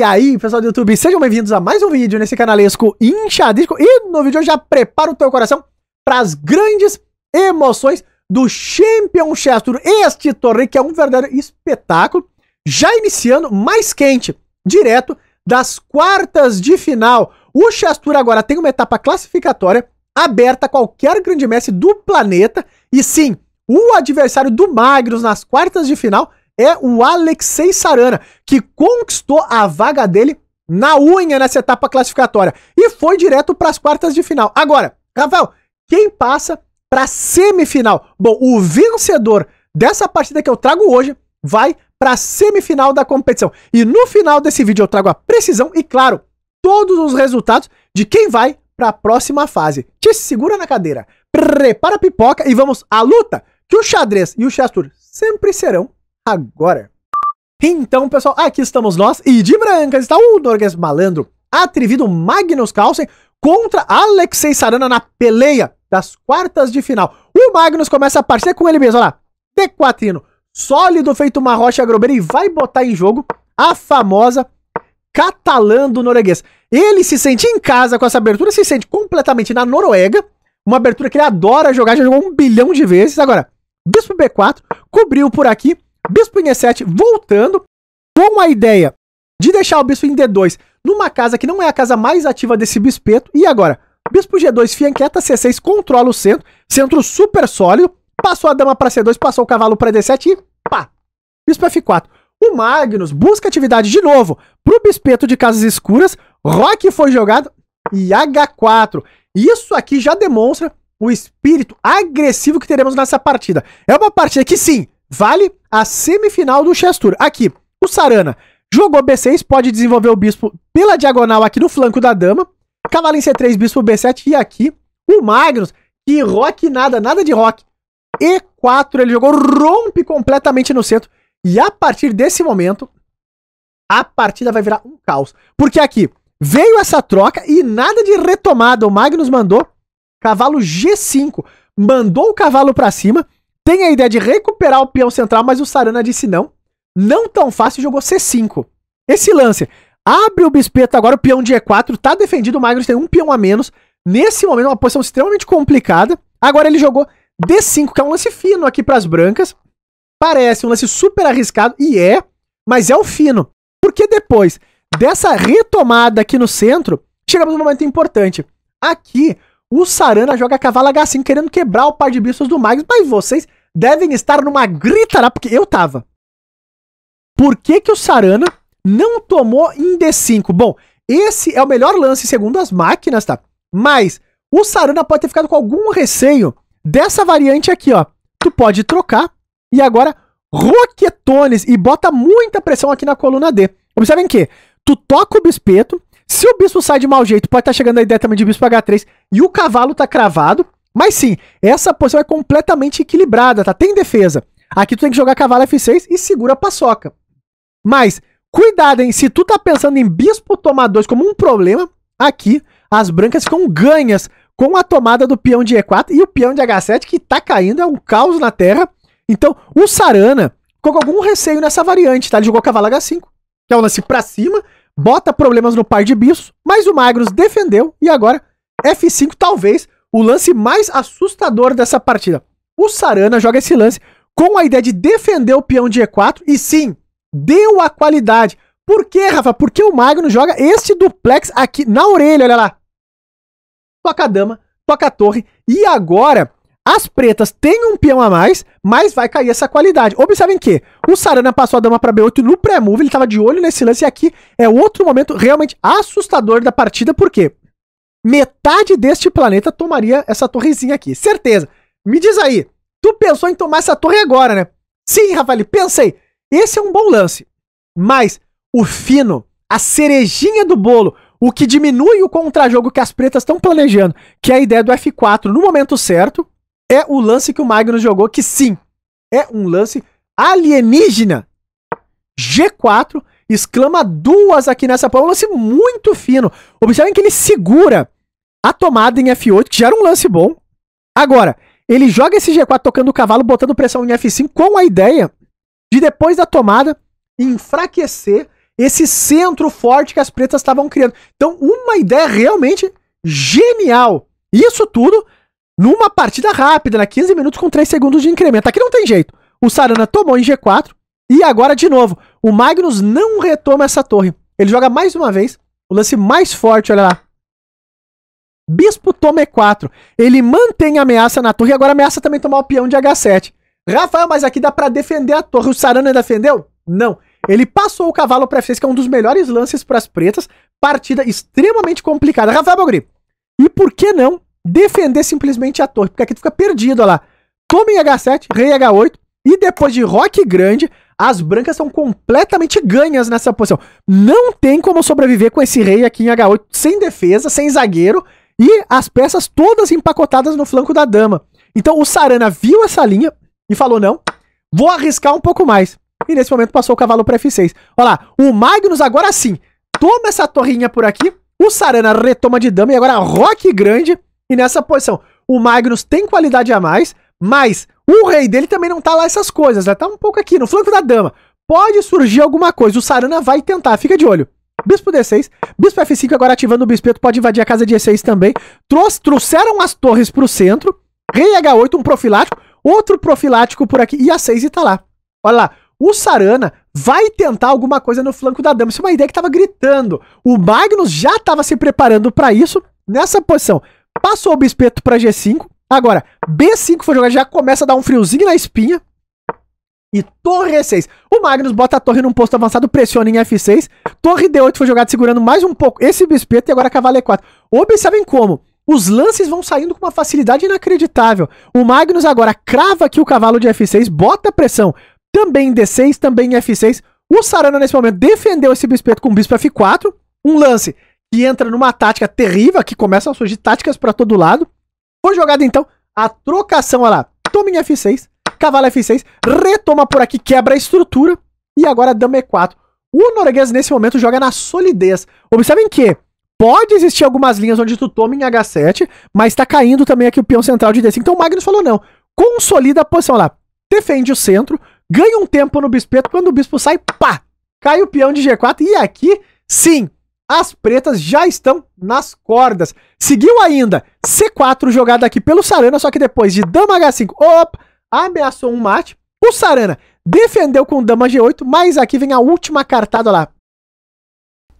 E aí, pessoal do YouTube, sejam bem-vindos a mais um vídeo nesse canalesco inchadisco. E no vídeo eu já preparo o teu coração para as grandes emoções do Champion Chester. Este torneio que é um verdadeiro espetáculo, já iniciando mais quente, direto das quartas de final. O Chester agora tem uma etapa classificatória aberta a qualquer grande mestre do planeta. E sim, o adversário do Magnus nas quartas de final é o Alexei Sarana, que conquistou a vaga dele na unha nessa etapa classificatória e foi direto para as quartas de final. Agora, Rafael, quem passa para semifinal? Bom, o vencedor dessa partida que eu trago hoje vai para a semifinal da competição. E no final desse vídeo eu trago a precisão e, claro, todos os resultados de quem vai para a próxima fase. Te segura na cadeira, prepara a pipoca e vamos à luta que o xadrez e o chess tour sempre serão agora. Então, pessoal, aqui estamos nós e de brancas está o norueguês Malandro, atrevido Magnus Carlsen contra Alexei Sarana na peleia das quartas de final. O Magnus começa a aparecer com ele mesmo, olha lá, t 4 sólido feito uma rocha grobeira e vai botar em jogo a famosa catalã do norueguês. Ele se sente em casa com essa abertura, se sente completamente na Noruega, uma abertura que ele adora jogar, já jogou um bilhão de vezes. Agora, bispo B4, cobriu por aqui, bispo em E7 voltando com a ideia de deixar o bispo em D2 numa casa que não é a casa mais ativa desse bispeto. E agora, bispo G2, fianqueta C6, controla o centro, centro super sólido, passou a dama para C2, passou o cavalo para D7 e pá, bispo F4. O Magnus busca atividade de novo pro bispeto de casas escuras, Rock foi jogado e H4. Isso aqui já demonstra o espírito agressivo que teremos nessa partida. É uma partida que sim, vale a semifinal do Chess Tour. Aqui, o Sarana jogou B6, pode desenvolver o bispo pela diagonal aqui no flanco da dama. Cavalo em C3, bispo B7 e aqui o Magnus, que rock nada, nada de rock. E4, ele jogou, rompe completamente no centro. E a partir desse momento, a partida vai virar um caos. Porque aqui veio essa troca e nada de retomada. O Magnus mandou cavalo G5, mandou o cavalo para cima tem a ideia de recuperar o peão central, mas o Sarana disse não. Não tão fácil, jogou C5. Esse lance. Abre o bispeto agora, o peão de E4, tá defendido, o Magnus tem um peão a menos. Nesse momento, uma posição extremamente complicada. Agora ele jogou D5, que é um lance fino aqui para as brancas. Parece um lance super arriscado, e é, mas é o fino. Porque depois dessa retomada aqui no centro, chegamos num momento importante. Aqui, o Sarana joga cavalo H5 querendo quebrar o par de bispos do Magnus, mas vocês devem estar numa lá, porque eu tava. Por que, que o Sarana não tomou em D5? Bom, esse é o melhor lance segundo as máquinas, tá? Mas o Sarana pode ter ficado com algum receio dessa variante aqui, ó. Tu pode trocar e agora roquetones e bota muita pressão aqui na coluna D. Observem que tu toca o bispeto, se o bispo sai de mau jeito, pode estar tá chegando a ideia também de bispo H3 e o cavalo tá cravado. Mas sim, essa posição é completamente equilibrada, tá? Tem defesa. Aqui tu tem que jogar cavalo F6 e segura a paçoca. Mas, cuidado, hein? Se tu tá pensando em bispo tomar 2 como um problema, aqui as brancas ficam ganhas com a tomada do peão de E4 e o peão de H7 que tá caindo, é um caos na terra. Então, o Sarana ficou com algum receio nessa variante, tá? Ele jogou cavalo H5, que é o lance pra cima, bota problemas no par de bispos, mas o Magnus defendeu e agora F5 talvez o lance mais assustador dessa partida. O Sarana joga esse lance com a ideia de defender o peão de E4 e sim, deu a qualidade. Por que, Rafa? Porque o Magno joga este duplex aqui na orelha, olha lá. Toca a dama, toca a torre e agora as pretas têm um peão a mais, mas vai cair essa qualidade. Observem que o Sarana passou a dama para B8 no pré-move, ele estava de olho nesse lance e aqui é outro momento realmente assustador da partida, por quê? metade deste planeta tomaria essa torrezinha aqui. Certeza. Me diz aí, tu pensou em tomar essa torre agora, né? Sim, Rafael, pensei. Esse é um bom lance. Mas o fino, a cerejinha do bolo, o que diminui o contrajogo que as pretas estão planejando, que é a ideia do F4 no momento certo, é o lance que o Magnus jogou, que sim, é um lance alienígena. G4 exclama duas aqui nessa prova. um lance muito fino. Observem que ele segura a tomada em F8, que já era um lance bom. Agora, ele joga esse G4 tocando o cavalo, botando pressão em F5, com a ideia de depois da tomada enfraquecer esse centro forte que as pretas estavam criando. Então, uma ideia realmente genial. Isso tudo numa partida rápida, na né? 15 minutos com 3 segundos de incremento. Aqui não tem jeito. O Sarana tomou em G4 e agora de novo o Magnus não retoma essa torre. Ele joga mais uma vez. O lance mais forte, olha lá. Bispo toma E4. Ele mantém a ameaça na torre e agora ameaça também tomar o peão de H7. Rafael, mas aqui dá para defender a torre. O Sarana defendeu? Não. Ele passou o cavalo para F6, que é um dos melhores lances para as pretas. Partida extremamente complicada. Rafael Belgri, e por que não defender simplesmente a torre? Porque aqui tu fica perdido, olha lá. Toma em H7, rei H8, e depois de rock grande, as brancas estão completamente ganhas nessa posição. Não tem como sobreviver com esse rei aqui em H8 sem defesa, sem zagueiro e as peças todas empacotadas no flanco da dama. Então o Sarana viu essa linha e falou: não, vou arriscar um pouco mais. E nesse momento passou o cavalo para F6. Olha lá, o Magnus agora sim toma essa torrinha por aqui. O Sarana retoma de dama e agora rock grande. E nessa posição, o Magnus tem qualidade a mais, mas o rei dele também não tá lá essas coisas, né? Tá um pouco aqui, no flanco da dama. Pode surgir alguma coisa, o Sarana vai tentar, fica de olho. Bispo D6, Bispo F5 agora ativando o bispeto, pode invadir a casa de E6 também. trouxeram as torres pro centro. Rei H8, um profilático, outro profilático por aqui, e A6 e tá lá. Olha lá, o Sarana vai tentar alguma coisa no flanco da dama. Isso é uma ideia que tava gritando. O Magnus já tava se preparando para isso nessa posição. Passou o bispeto para G5, Agora, B5 foi jogado já começa a dar um friozinho na espinha. E torre E6. O Magnus bota a torre num posto avançado, pressiona em F6. Torre D8 foi jogado segurando mais um pouco esse bispeto e agora cavalo E4. Observem como os lances vão saindo com uma facilidade inacreditável. O Magnus agora crava aqui o cavalo de F6, bota pressão também em D6, também em F6. O Sarana nesse momento defendeu esse bispeto com o bispo F4. Um lance que entra numa tática terrível, que começam a surgir táticas para todo lado. Foi jogada então a trocação, olha lá. Toma em F6, cavalo F6, retoma por aqui, quebra a estrutura. E agora dama E4. O norueguês nesse momento joga na solidez. Observem que pode existir algumas linhas onde tu toma em H7, mas tá caindo também aqui o peão central de D5. Então o Magnus falou não. Consolida a posição, olha lá. Defende o centro, ganha um tempo no bispeto. Quando o bispo sai, pá! Cai o peão de G4. E aqui, sim, as pretas já estão nas cordas. Seguiu ainda C4 jogada aqui pelo Sarana, só que depois de dama H5, opa, ameaçou um mate. O Sarana defendeu com dama G8, mas aqui vem a última cartada lá.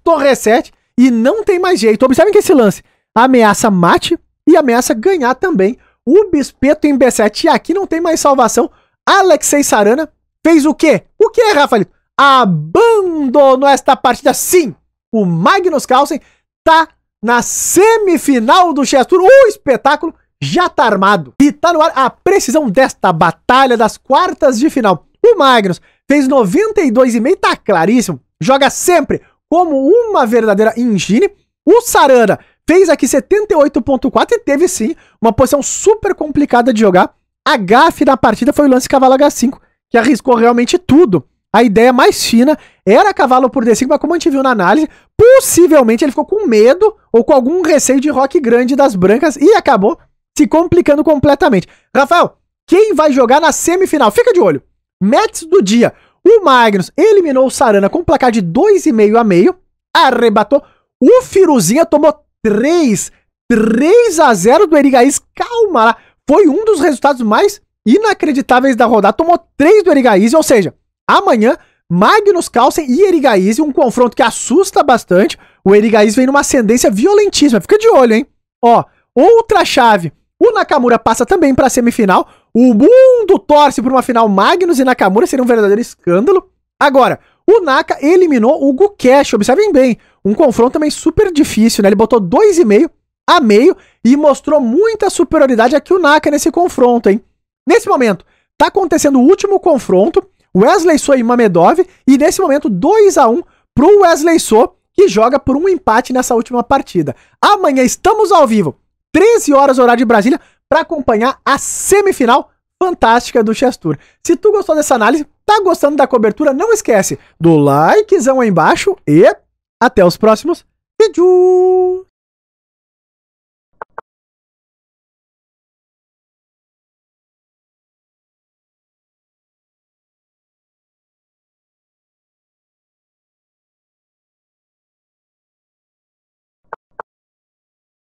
Torre 7 e não tem mais jeito. Observem que esse lance ameaça mate e ameaça ganhar também o bispeto em B7. E aqui não tem mais salvação. Alexei Sarana fez o quê? O que, Rafael? Abandonou esta partida. Sim, o Magnus Carlsen tá na semifinal do Chess Tour. O espetáculo já tá armado. E tá no ar a precisão desta batalha das quartas de final. O Magnus fez 92,5, tá claríssimo. Joga sempre como uma verdadeira engine. O Sarana fez aqui 78.4 e teve sim uma posição super complicada de jogar. A gafe da partida foi o lance cavalo H5, que arriscou realmente tudo. A ideia mais fina era cavalo por D5, mas como a gente viu na análise, possivelmente ele ficou com medo ou com algum receio de rock grande das brancas e acabou se complicando completamente. Rafael, quem vai jogar na semifinal? Fica de olho. Match do dia. O Magnus eliminou o Sarana com um placar de 2,5 a meio, arrebatou. O Firuzinha tomou 3, 3 a 0 do Erigaís. Calma lá. Foi um dos resultados mais inacreditáveis da rodada. Tomou 3 do Erigaís, ou seja, amanhã Magnus Carlsen e Erigaize, um confronto que assusta bastante. O Erigaize vem numa ascendência violentíssima. Fica de olho, hein? Ó, outra chave. O Nakamura passa também para a semifinal. O mundo torce por uma final Magnus e Nakamura, seria um verdadeiro escândalo. Agora, o Naka eliminou o Gukesh, observem bem. Um confronto também super difícil, né? Ele botou 2,5 a meio e mostrou muita superioridade aqui o Naka nesse confronto, hein? Nesse momento, tá acontecendo o último confronto. Wesley So e Mamedov. E nesse momento, 2 a 1 pro Wesley So, que joga por um empate nessa última partida. Amanhã estamos ao vivo, 13 horas, horário de Brasília, para acompanhar a semifinal fantástica do Chess Tour. Se tu gostou dessa análise, tá gostando da cobertura, não esquece do likezão aí embaixo e até os próximos vídeos!